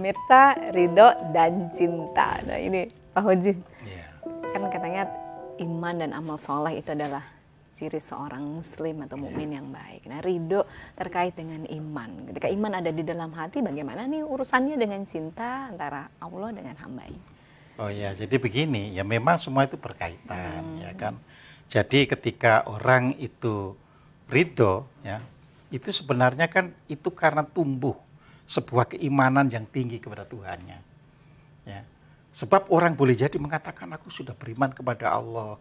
pemirsa ridho dan cinta. Nah ini Pak Hojin, yeah. kan katanya iman dan amal soleh itu adalah ciri seorang muslim atau iya. mukmin yang baik. Nah ridho terkait dengan iman. Ketika iman ada di dalam hati, bagaimana nih urusannya dengan cinta antara Allah dengan hamba ini? Oh ya, jadi begini ya memang semua itu berkaitan hmm. ya kan. Jadi ketika orang itu ridho ya itu sebenarnya kan itu karena tumbuh sebuah keimanan yang tinggi kepada tuhan Ya. Sebab orang boleh jadi mengatakan aku sudah beriman kepada Allah.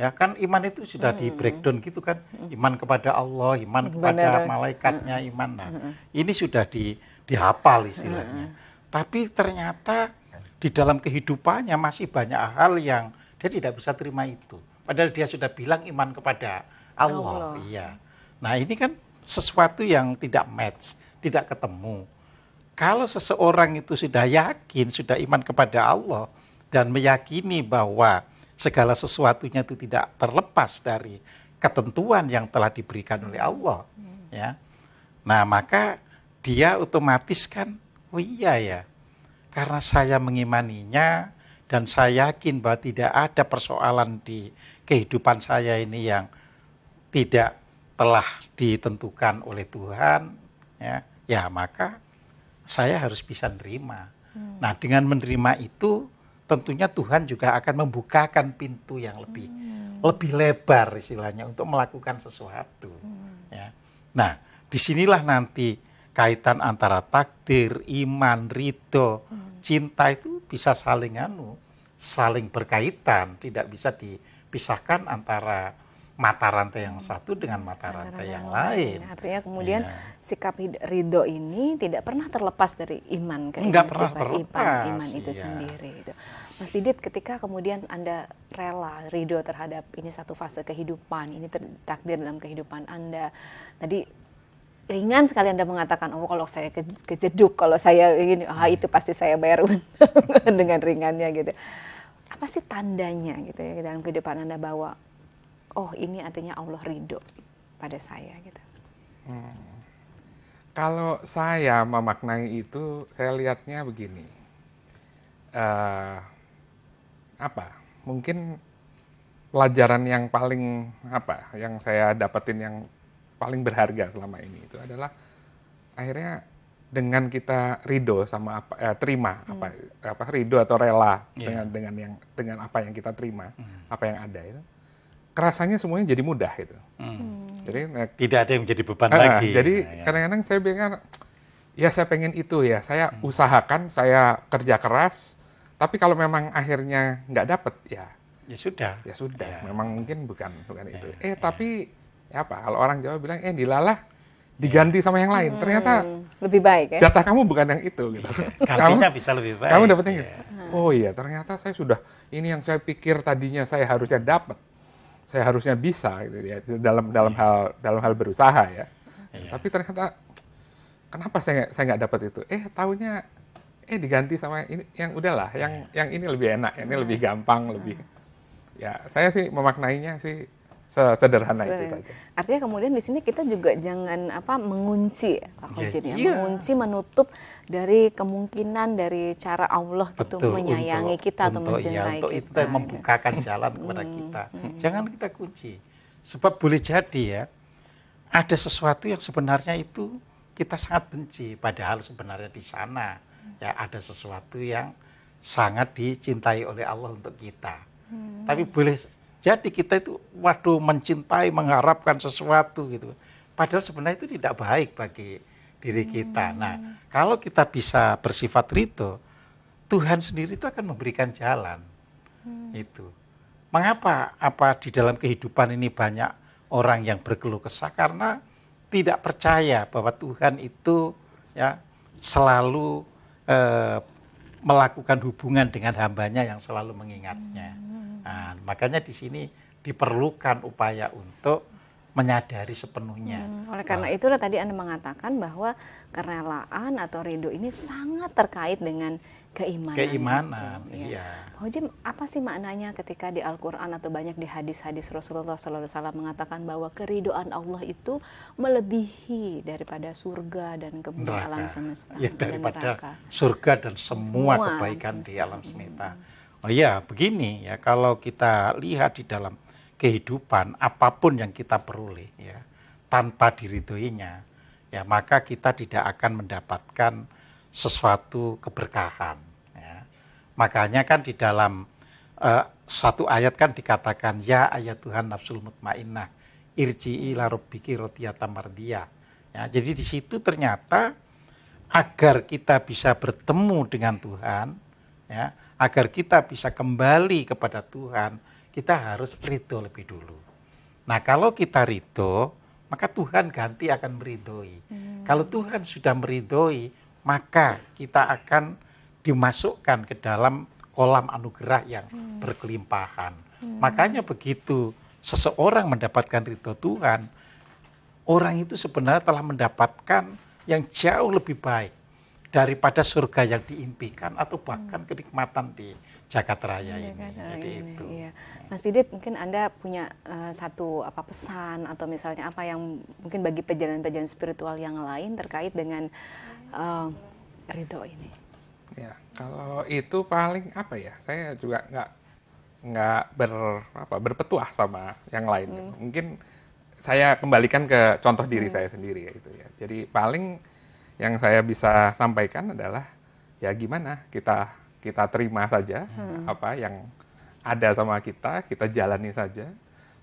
Ya kan iman itu sudah hmm. di breakdown gitu kan. Hmm. Iman kepada Allah, iman kepada hmm. malaikatnya, iman. Nah, hmm. ini sudah di dihafal istilahnya. Hmm. Tapi ternyata di dalam kehidupannya masih banyak hal yang dia tidak bisa terima itu. Padahal dia sudah bilang iman kepada Allah. Allah. Iya. Nah, ini kan sesuatu yang tidak match, tidak ketemu. Kalau seseorang itu sudah yakin, sudah iman kepada Allah dan meyakini bahwa segala sesuatunya itu tidak terlepas dari ketentuan yang telah diberikan oleh Allah, hmm. ya. Nah, maka dia otomatis kan, oh iya ya, karena saya mengimaninya dan saya yakin bahwa tidak ada persoalan di kehidupan saya ini yang tidak telah ditentukan oleh Tuhan, ya, ya maka saya harus bisa menerima. Hmm. Nah, dengan menerima itu tentunya Tuhan juga akan membukakan pintu yang lebih hmm. lebih lebar istilahnya untuk melakukan sesuatu. Hmm. Ya. Nah, disinilah nanti kaitan antara takdir, iman, ridho, hmm. cinta itu bisa saling anu, saling berkaitan, tidak bisa dipisahkan antara mata rantai yang satu dengan mata, mata rantai, rantai yang, lain. lain. Artinya kemudian ya. sikap ridho ini tidak pernah terlepas dari iman ke Enggak pernah terlepas. Iman, iman itu ya. sendiri. Gitu. Mas Didit, ketika kemudian Anda rela ridho terhadap ini satu fase kehidupan, ini takdir dalam kehidupan Anda, tadi ringan sekali Anda mengatakan, oh kalau saya ke, kejeduk, kalau saya ini, ah itu pasti saya bayar dengan ringannya gitu. Apa sih tandanya gitu ya dalam kehidupan Anda bahwa oh ini artinya Allah ridho pada saya gitu. Hmm. Kalau saya memaknai itu, saya lihatnya begini. Uh, apa? Mungkin pelajaran yang paling apa? Yang saya dapetin yang paling berharga selama ini itu adalah akhirnya dengan kita ridho sama apa eh, terima hmm. apa apa ridho atau rela yeah. dengan dengan yang dengan apa yang kita terima hmm. apa yang ada itu kerasanya semuanya jadi mudah gitu. Hmm. hmm. Jadi nah, tidak ada yang menjadi beban uh, lagi. Jadi ya, ya. kadang-kadang nah, ya. saya bilang ya saya pengen itu ya, saya hmm. usahakan, saya kerja keras, tapi kalau memang akhirnya nggak dapet ya ya sudah. Ya sudah, ya. memang mungkin bukan bukan ya. itu. Eh ya. tapi ya apa kalau orang Jawa bilang eh dilalah diganti sama yang lain. Hmm. Ternyata lebih baik ya. Jatah kamu bukan yang itu gitu. kamu bisa lebih baik. Kamu dapetin Ya. Gitu. Oh iya, ternyata saya sudah ini yang saya pikir tadinya saya harusnya dapat saya harusnya bisa gitu ya dalam dalam iya. hal dalam hal berusaha ya. Yeah. Tapi ternyata kenapa saya saya nggak dapat itu? Eh tahunya eh diganti sama ini yang udahlah, yang yeah. yang ini lebih enak, yang ini iya. lebih gampang, lebih iya. ya saya sih memaknainya sih sederhana itu saja. Artinya kemudian di sini kita juga jangan apa mengunci Pak Kojim ya, iya. mengunci menutup dari kemungkinan dari cara Allah gitu Betul, itu menyayangi untuk, kita untuk, atau mencintai ya, untuk kita. Untuk itu gitu. membukakan jalan kepada kita. Jangan kita kunci. Sebab boleh jadi ya ada sesuatu yang sebenarnya itu kita sangat benci padahal sebenarnya di sana ya ada sesuatu yang sangat dicintai oleh Allah untuk kita. Hmm. Tapi boleh jadi kita itu waduh mencintai, mengharapkan sesuatu gitu. Padahal sebenarnya itu tidak baik bagi diri hmm. kita. Hmm. Nah, kalau kita bisa bersifat rito, Tuhan sendiri itu akan memberikan jalan. Hmm. Itu. Mengapa apa di dalam kehidupan ini banyak orang yang berkeluh kesah karena tidak percaya bahwa Tuhan itu ya selalu eh, melakukan hubungan dengan hambanya yang selalu mengingatnya. Hmm. Nah, makanya di sini diperlukan upaya untuk menyadari sepenuhnya. Hmm, oleh karena itulah tadi Anda mengatakan bahwa kerelaan atau rindu ini sangat terkait dengan keimanan. Keimanan, itu, iya. ya. iya. Hojim, apa sih maknanya ketika di Al-Quran atau banyak di hadis-hadis Rasulullah SAW mengatakan bahwa keridoan Allah itu melebihi daripada surga dan kebaikan neraka. alam semesta. Ya, daripada dan neraka. surga dan semua, semua kebaikan alam di alam semesta. Hmm. Oh iya, begini ya, kalau kita lihat di dalam kehidupan, apapun yang kita peroleh ya, tanpa diridoinya, ya maka kita tidak akan mendapatkan sesuatu keberkahan. Ya. Makanya kan di dalam uh, satu ayat kan dikatakan, Ya ayat Tuhan nafsul mutmainnah, irji'i larobiki rotiyata mardia. Ya, jadi di situ ternyata agar kita bisa bertemu dengan Tuhan, ya, agar kita bisa kembali kepada Tuhan, kita harus ridho lebih dulu. Nah kalau kita ridho, maka Tuhan ganti akan meridhoi. Hmm. Kalau Tuhan sudah meridhoi, maka kita akan dimasukkan ke dalam kolam anugerah yang hmm. berkelimpahan. Hmm. Makanya begitu seseorang mendapatkan ridho Tuhan, orang itu sebenarnya telah mendapatkan yang jauh lebih baik daripada surga yang diimpikan atau hmm. bahkan kenikmatan di jagat raya iya, ini. Jagat raya Jadi ini, itu. Iya. Mas Didit, mungkin Anda punya uh, satu apa pesan atau misalnya apa yang mungkin bagi pejalan-pejalan spiritual yang lain terkait dengan uh, ridho ini. Ya, kalau itu paling apa ya? Saya juga nggak nggak ber apa berpetuah sama yang lain. Hmm. Gitu. Mungkin saya kembalikan ke contoh diri hmm. saya sendiri ya itu ya. Jadi paling yang saya bisa sampaikan adalah ya gimana kita kita terima saja hmm. apa yang ada sama kita, kita jalani saja,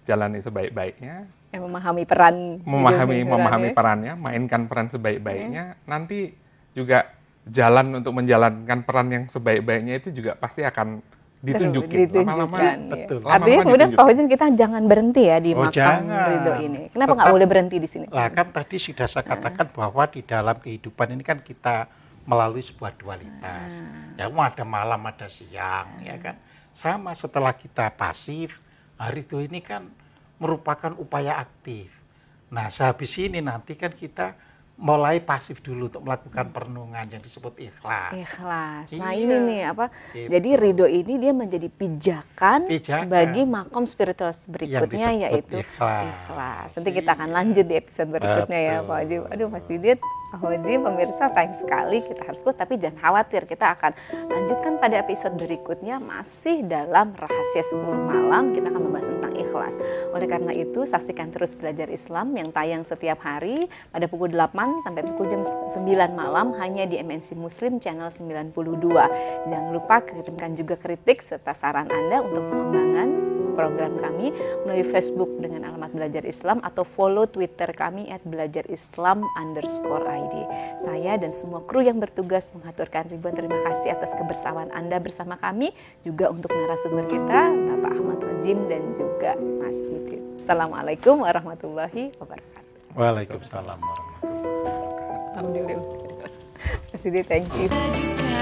jalani sebaik-baiknya. Ya, memahami peran, memahami hidup, memahami perannya, mainkan peran sebaik-baiknya. Hmm. Nanti juga jalan untuk menjalankan peran yang sebaik-baiknya itu juga pasti akan ditunjukin lama-lama iya. betul. Lama -lama kemudian Pak Hudin kita jangan berhenti ya di oh, makam ridho ini. Kenapa nggak boleh berhenti di sini? Lah kan tadi sudah saya katakan bahwa di dalam kehidupan ini kan kita melalui sebuah dualitas. Ya mau ada malam ada siang ya kan. Sama setelah kita pasif, hari itu ini kan merupakan upaya aktif. Nah sehabis ini nanti kan kita mulai pasif dulu untuk melakukan perenungan yang disebut ikhlas. Ikhlas. Nah iya, ini nih apa? Gitu. Jadi ridho ini dia menjadi pijakan, pijakan. bagi makom spiritual berikutnya yaitu ikhlas. ikhlas. Nanti kita akan lanjut di episode berikutnya Betul. ya Pak Haji. Aduh Mas Didit jadi oh, pemirsa sayang sekali kita harus putus tapi jangan khawatir kita akan lanjutkan pada episode berikutnya masih dalam rahasia 10 malam kita akan membahas tentang ikhlas. Oleh karena itu saksikan terus belajar Islam yang tayang setiap hari pada pukul 8 sampai pukul jam 9 malam hanya di MNC Muslim channel 92. Jangan lupa kirimkan juga kritik serta saran Anda untuk pengembangan program kami melalui Facebook dengan alamat Belajar Islam atau follow Twitter kami at Belajar Islam underscore ID. Saya dan semua kru yang bertugas mengaturkan ribuan terima kasih atas kebersamaan Anda bersama kami, juga untuk narasumber kita, Bapak Ahmad Wajim dan juga Mas Idris. Assalamualaikum warahmatullahi wabarakatuh. Waalaikumsalam warahmatullahi wabarakatuh. Alhamdulillah. Mas Idris, thank you.